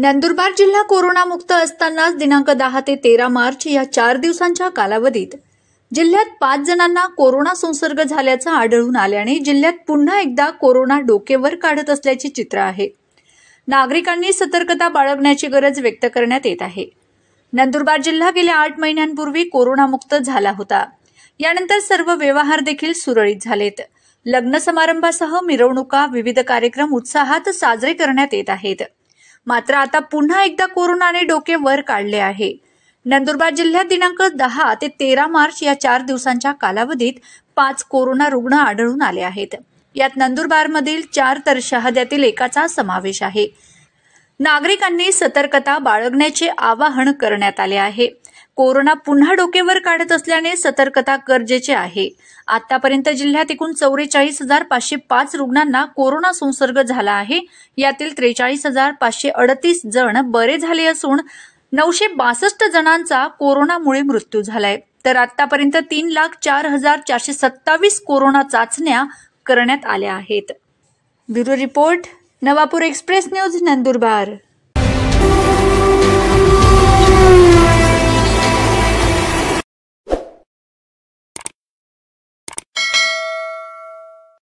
नंदुरबार जिल्हा कोरोनामुक्त असतानाच दिनांक दहा ते तेरा मार्च या चार दिवसांच्या कालावधीत जिल्ह्यात पाच जणांना कोरोना संसर्ग झाल्याचं आढळून आल्याने जिल्ह्यात पुन्हा एकदा कोरोना डोकेवर काढत असल्याचे चित्र आहे नागरिकांनी सतर्कता बाळगण्याची गरज व्यक्त करण्यात येत आहे नंदुरबार जिल्हा गेल्या आठ महिन्यांपूर्वी कोरोनामुक्त झाला होता यानंतर सर्व व्यवहार देखील सुरळीत झालेत लग्न समारंभासह मिरवणुका विविध कार्यक्रम उत्साहात साजरे करण्यात येत आहेत मात्र आता पुन्हा एकदा कोरोनाने डोके वर काढले आहे नंदुरबार जिल्ह्यात दिनांक दहा ते तेरा मार्च या चार दिवसांच्या कालावधीत पाच कोरोना रुग्ण आढळून आले आहेत यात नंदुरबार मधील चार तर शहाद्यातील एकाचा समावेश आहे नागरिकांनी सतर्कता बाळगण्याचे आवाहन करण्यात आले आहे कोरोना पुन्हा डोकेवर काढत असल्याने सतर्कता गरजेचे आहे आतापर्यंत जिल्ह्यात एकूण चौवेचाळीस हजार पाचशे पाच रुग्णांना कोरोना संसर्ग झाला आहे यातील त्रेचाळीस हजार पाचशे अडतीस जण बरे झाले असून नऊशे बासष्ट जणांचा कोरोनामुळे मृत्यू झालाय तर आतापर्यंत तीन लाख चार हजार चारशे सत्तावीस कोरोना चाचण्या करण्यात आल्या आहेत bureau report Navapur express news Nandurbar